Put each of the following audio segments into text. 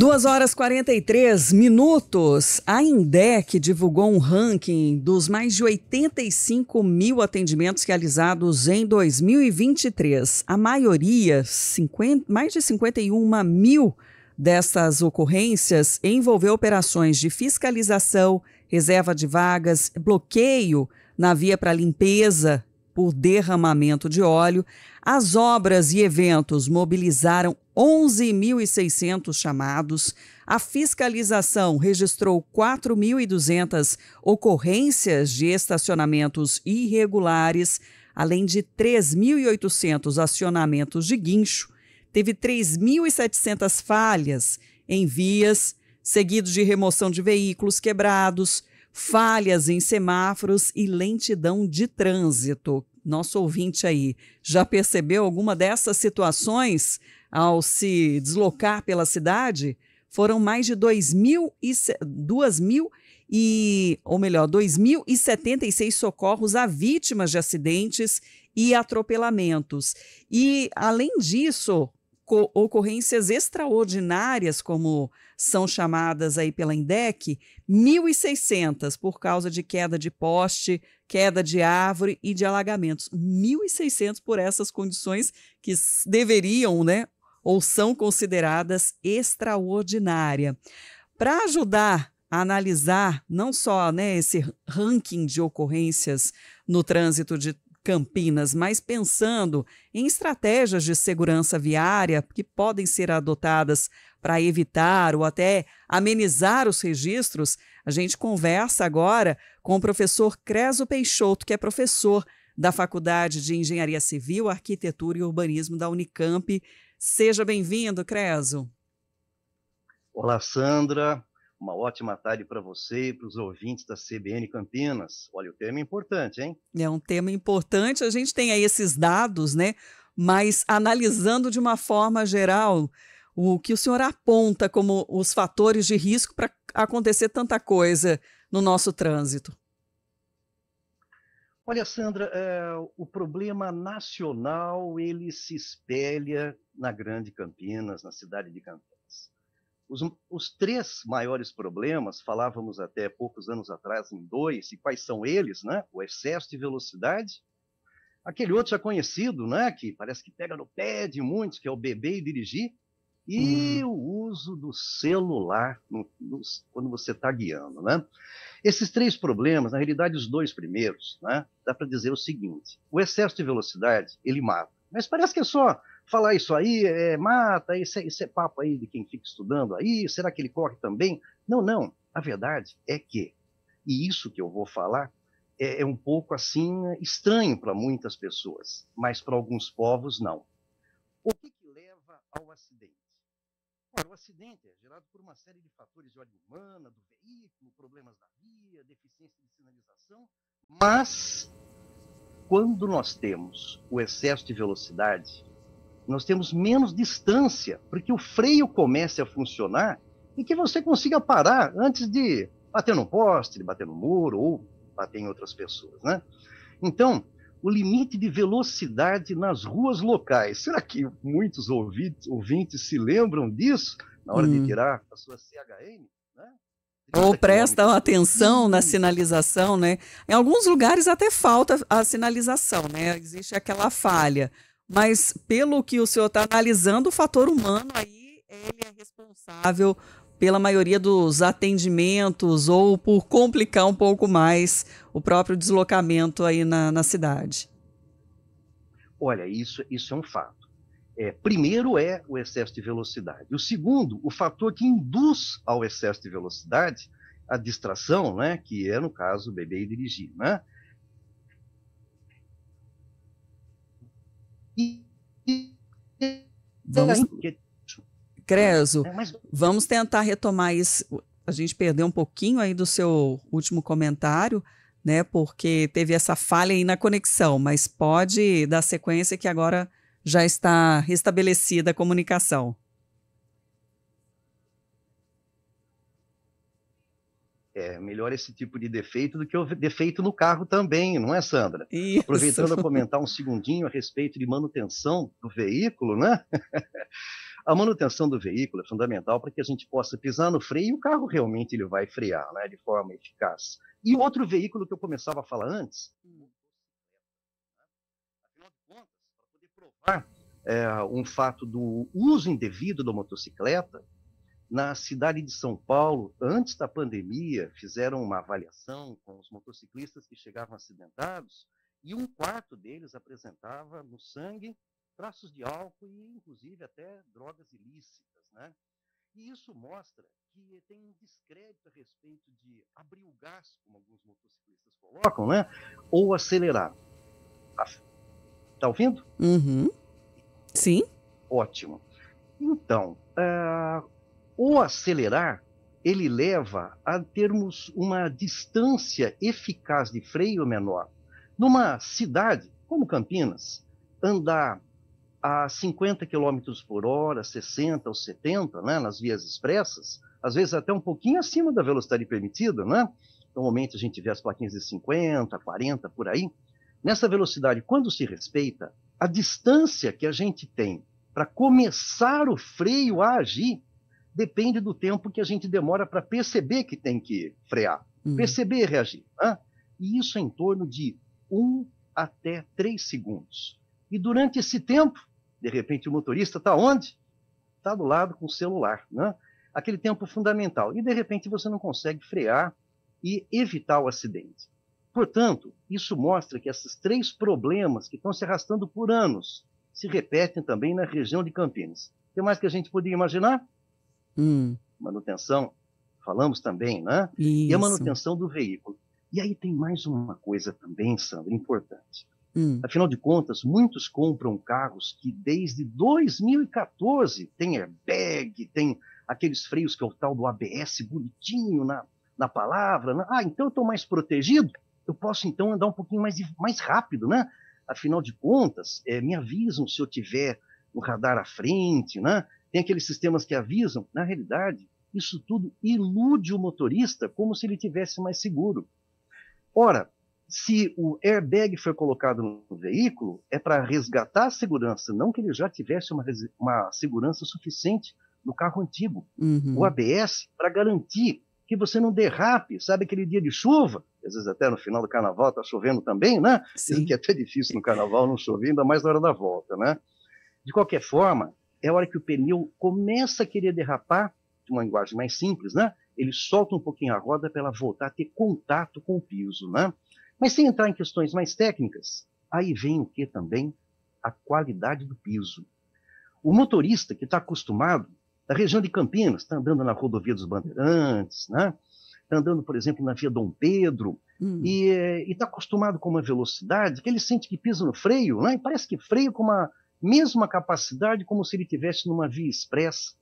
2 horas 43 minutos. A INDEC divulgou um ranking dos mais de 85 mil atendimentos realizados em 2023. A maioria, 50, mais de 51 mil dessas ocorrências, envolveu operações de fiscalização, reserva de vagas, bloqueio na via para limpeza por derramamento de óleo, as obras e eventos mobilizaram 11.600 chamados, a fiscalização registrou 4.200 ocorrências de estacionamentos irregulares, além de 3.800 acionamentos de guincho, teve 3.700 falhas em vias, seguido de remoção de veículos quebrados, falhas em semáforos e lentidão de trânsito. Nosso ouvinte aí já percebeu alguma dessas situações ao se deslocar pela cidade? Foram mais de 2.000 e, ou melhor, 2.076 socorros a vítimas de acidentes e atropelamentos. E, além disso, ocorrências extraordinárias, como são chamadas aí pela INDEC, 1.600 por causa de queda de poste, queda de árvore e de alagamentos. 1.600 por essas condições que deveriam, né, ou são consideradas extraordinária. Para ajudar a analisar não só né, esse ranking de ocorrências no trânsito de Campinas, mas pensando em estratégias de segurança viária que podem ser adotadas para evitar ou até amenizar os registros, a gente conversa agora com o professor Creso Peixoto, que é professor da Faculdade de Engenharia Civil, Arquitetura e Urbanismo da Unicamp. Seja bem-vindo, Creso. Olá, Sandra. Uma ótima tarde para você e para os ouvintes da CBN Campinas. Olha, o tema é importante, hein? É um tema importante. A gente tem aí esses dados, né? Mas analisando de uma forma geral, o que o senhor aponta como os fatores de risco para acontecer tanta coisa no nosso trânsito? Olha, Sandra, é, o problema nacional ele se espelha na Grande Campinas, na cidade de Campinas os, os três maiores problemas, falávamos até poucos anos atrás em dois, e quais são eles, né? O excesso de velocidade, aquele outro já conhecido, né, que parece que pega no pé de muitos, que é o beber e dirigir, e hum. o uso do celular no, no, quando você está guiando, né? Esses três problemas, na realidade, os dois primeiros, né, dá para dizer o seguinte: o excesso de velocidade ele mata, mas parece que é só falar isso aí é, mata, isso é, isso é papo aí de quem fica estudando aí, será que ele corre também? Não, não. A verdade é que, e isso que eu vou falar, é, é um pouco assim estranho para muitas pessoas, mas para alguns povos não. O que, que leva ao acidente? Ora, o acidente é gerado por uma série de fatores de ordem humana, do veículo, problemas da via, deficiência de sinalização, mas quando nós temos o excesso de velocidade, nós temos menos distância para que o freio comece a funcionar e que você consiga parar antes de bater no poste, bater no muro ou bater em outras pessoas, né? Então, o limite de velocidade nas ruas locais. Será que muitos ouvintes, ouvintes se lembram disso na hora hum. de tirar a sua CHM, né? Ou prestam atenção na sinalização, né? Em alguns lugares até falta a sinalização, né? Existe aquela falha mas pelo que o senhor está analisando, o fator humano aí ele é responsável pela maioria dos atendimentos ou por complicar um pouco mais o próprio deslocamento aí na, na cidade? Olha, isso, isso é um fato. É, primeiro é o excesso de velocidade. O segundo, o fator que induz ao excesso de velocidade, a distração, né, que é, no caso, beber e dirigir. Né? Vamos... Creso, é vamos tentar retomar isso. A gente perdeu um pouquinho aí do seu último comentário, né? Porque teve essa falha aí na conexão, mas pode dar sequência que agora já está restabelecida a comunicação. É melhor esse tipo de defeito do que o defeito no carro também, não é, Sandra? Isso. Aproveitando a comentar um segundinho a respeito de manutenção do veículo, né? a manutenção do veículo é fundamental para que a gente possa pisar no freio e o carro realmente ele vai frear, né, de forma eficaz. E outro veículo que eu começava a falar antes, para poder provar é, um fato do uso indevido da motocicleta, na cidade de São Paulo, antes da pandemia, fizeram uma avaliação com os motociclistas que chegavam acidentados e um quarto deles apresentava no sangue traços de álcool e, inclusive, até drogas ilícitas. Né? E isso mostra que tem um descrédito a respeito de abrir o gás, como alguns motociclistas colocam, né? ou acelerar. Está ouvindo? Uhum. Sim. Ótimo. Então, uh, o acelerar, ele leva a termos uma distância eficaz de freio menor. Numa cidade como Campinas, andar a 50 km por hora, 60 ou 70, né, nas vias expressas, às vezes até um pouquinho acima da velocidade permitida, né? Normalmente a gente vê as plaquinhas de 50, 40, por aí. Nessa velocidade, quando se respeita, a distância que a gente tem para começar o freio a agir depende do tempo que a gente demora para perceber que tem que frear, uhum. perceber e reagir. Né? E isso é em torno de 1 um até 3 segundos. E durante esse tempo, de repente o motorista está onde? Está do lado com o celular, né? Aquele tempo fundamental. E de repente você não consegue frear e evitar o acidente. Portanto, isso mostra que esses três problemas que estão se arrastando por anos se repetem também na região de Campinas. O que mais que a gente podia imaginar? hum. manutenção, falamos também, né? Isso. E a manutenção do veículo. E aí tem mais uma coisa também, Sandra, importante. Hum. Afinal de contas, muitos compram carros que desde 2014 tem airbag, tem aqueles freios que é o tal do ABS bonitinho na, na palavra. Né? Ah, então eu estou mais protegido, eu posso então andar um pouquinho mais, mais rápido, né? Afinal de contas, é, me avisam se eu tiver no radar à frente, né? tem aqueles sistemas que avisam. Na realidade, isso tudo ilude o motorista como se ele tivesse mais seguro. Ora, se o airbag foi colocado no veículo, é para resgatar a segurança, não que ele já tivesse uma, uma segurança suficiente no carro antigo. Uhum. O ABS, para garantir que você não derrape, sabe aquele dia de chuva, às vezes até no final do carnaval está chovendo também, né? Sim. que é até difícil no carnaval não chover, ainda mais na hora da volta, né? De qualquer forma, é a hora que o pneu começa a querer derrapar, de uma linguagem mais simples, né? Ele solta um pouquinho a roda para ela voltar a ter contato com o piso, né? Mas sem entrar em questões mais técnicas, aí vem o que também? A qualidade do piso. O motorista que está acostumado, da região de Campinas, está andando na rodovia dos Bandeirantes, né? Está andando, por exemplo, na via Dom Pedro, hum. e está acostumado com uma velocidade que ele sente que pisa no freio, né? E parece que freio com uma mesma capacidade como se ele tivesse numa via expressa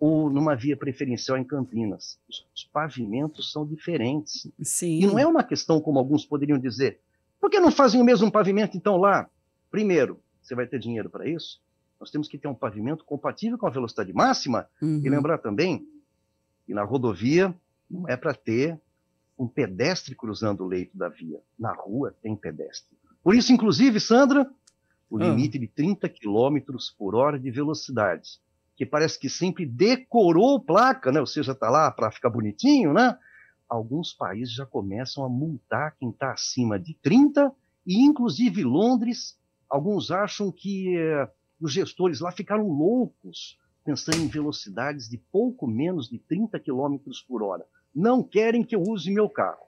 ou numa via preferencial em Campinas. Os pavimentos são diferentes. Sim. E não é uma questão como alguns poderiam dizer. Por que não fazem o mesmo pavimento então lá? Primeiro, você vai ter dinheiro para isso. Nós temos que ter um pavimento compatível com a velocidade máxima uhum. e lembrar também que na rodovia não é para ter um pedestre cruzando o leito da via. Na rua tem pedestre. Por isso, inclusive, Sandra, o ah. limite de 30 km por hora de velocidade, que parece que sempre decorou placa, né? ou seja, está lá para ficar bonitinho, né? alguns países já começam a multar quem está acima de 30, e inclusive Londres, alguns acham que eh, os gestores lá ficaram loucos pensando em velocidades de pouco menos de 30 km por hora. Não querem que eu use meu carro.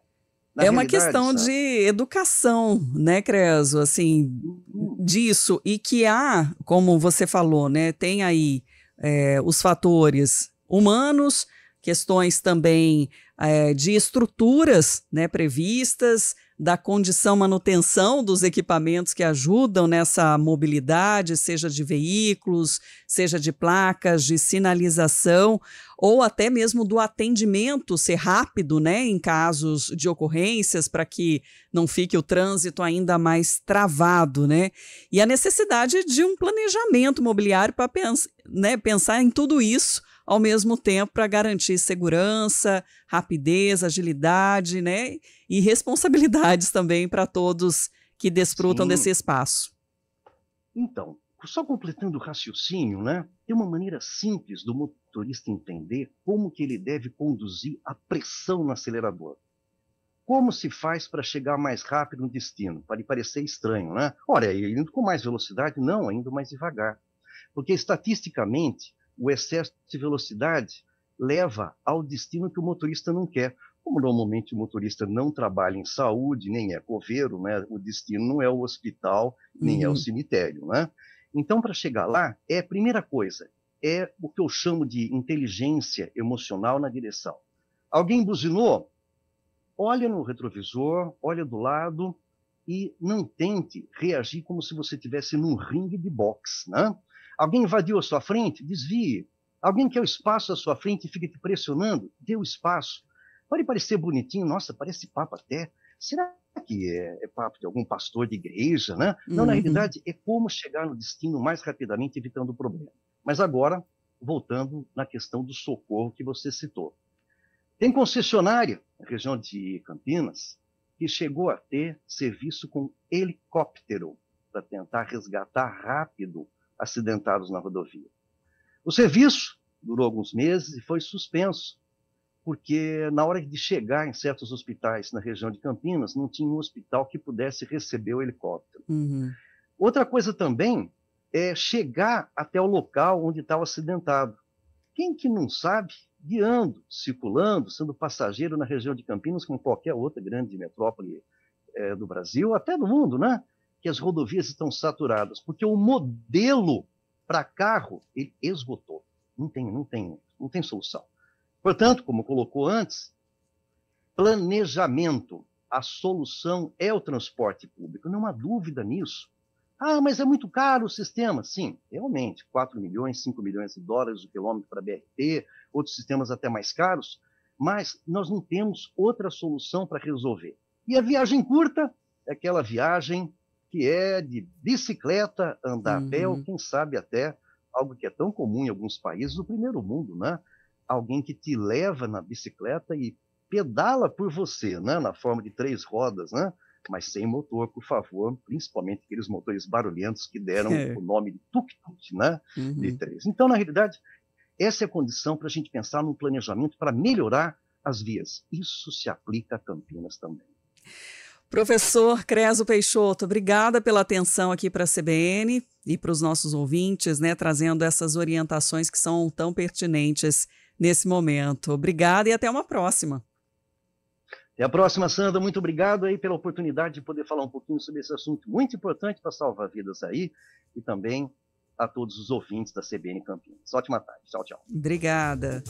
Na é uma questão sabe? de educação, né, Creso? Assim, uhum. disso. E que há, como você falou, né, tem aí é, os fatores humanos, questões também é, de estruturas né, previstas, da condição manutenção dos equipamentos que ajudam nessa mobilidade, seja de veículos, seja de placas, de sinalização, ou até mesmo do atendimento ser rápido né, em casos de ocorrências, para que não fique o trânsito ainda mais travado. Né? E a necessidade de um planejamento mobiliário para pens né, pensar em tudo isso ao mesmo tempo para garantir segurança, rapidez, agilidade, né? E responsabilidades também para todos que desfrutam Sim. desse espaço. Então, só completando o raciocínio, né? Tem uma maneira simples do motorista entender como que ele deve conduzir a pressão no acelerador. Como se faz para chegar mais rápido no destino? Para lhe parecer estranho, né? Olha, indo com mais velocidade, não, indo mais devagar. Porque estatisticamente, o excesso de velocidade leva ao destino que o motorista não quer. Como normalmente o motorista não trabalha em saúde, nem é coveiro, né? o destino não é o hospital, nem uhum. é o uhum. cemitério. Né? Então, para chegar lá, é a primeira coisa, é o que eu chamo de inteligência emocional na direção. Alguém buzinou? Olha no retrovisor, olha do lado e não tente reagir como se você tivesse num ringue de boxe, né? Alguém invadiu a sua frente? Desvie. Alguém quer o espaço à sua frente e fica te pressionando? Dê o espaço. Pode parecer bonitinho, nossa, parece papo até. Será que é, é papo de algum pastor de igreja, né? Não, uhum. na realidade, é como chegar no destino mais rapidamente, evitando o problema. Mas agora, voltando na questão do socorro que você citou. Tem concessionária na região de Campinas que chegou a ter serviço com helicóptero para tentar resgatar rápido acidentados na rodovia. O serviço durou alguns meses e foi suspenso, porque na hora de chegar em certos hospitais na região de Campinas, não tinha um hospital que pudesse receber o helicóptero. Uhum. Outra coisa também é chegar até o local onde estava acidentado. Quem que não sabe, guiando, circulando, sendo passageiro na região de Campinas, como qualquer outra grande metrópole é, do Brasil, até do mundo, né? que as rodovias estão saturadas, porque o modelo para carro ele esgotou. Não tem, não tem, não tem solução. Portanto, como colocou antes, planejamento, a solução é o transporte público, não há dúvida nisso. Ah, mas é muito caro o sistema. Sim, realmente, 4 milhões, 5 milhões de dólares o quilômetro para BRT, outros sistemas até mais caros, mas nós não temos outra solução para resolver. E a viagem curta é aquela viagem que é de bicicleta, andar uhum. a pé, ou uhum. quem sabe até algo que é tão comum em alguns países do primeiro mundo, né? Alguém que te leva na bicicleta e pedala por você, né? Na forma de três rodas, né? Mas sem motor, por favor, principalmente aqueles motores barulhentos que deram é. o nome de tuk-tuk, né? Uhum. De três. Então, na realidade, essa é a condição para a gente pensar num planejamento para melhorar as vias. Isso se aplica a Campinas também. Professor Creso Peixoto, obrigada pela atenção aqui para a CBN e para os nossos ouvintes, né, trazendo essas orientações que são tão pertinentes nesse momento. Obrigada e até uma próxima. Até a próxima, Sandra. Muito obrigado aí pela oportunidade de poder falar um pouquinho sobre esse assunto muito importante para salvar vidas aí e também a todos os ouvintes da CBN Campinas. Ótima tarde. Tchau, tchau. Obrigada.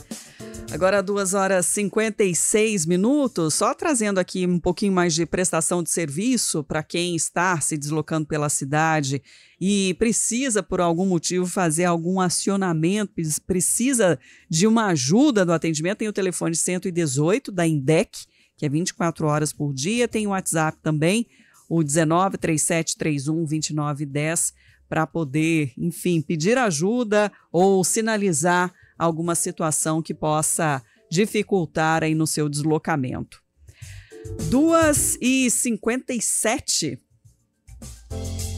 Agora, 2 horas 56 minutos, só trazendo aqui um pouquinho mais de prestação de serviço para quem está se deslocando pela cidade e precisa, por algum motivo, fazer algum acionamento, precisa de uma ajuda do atendimento. Tem o telefone 118 da INDEC, que é 24 horas por dia, tem o WhatsApp também, o 10 para poder, enfim, pedir ajuda ou sinalizar alguma situação que possa dificultar aí no seu deslocamento. 2 e 57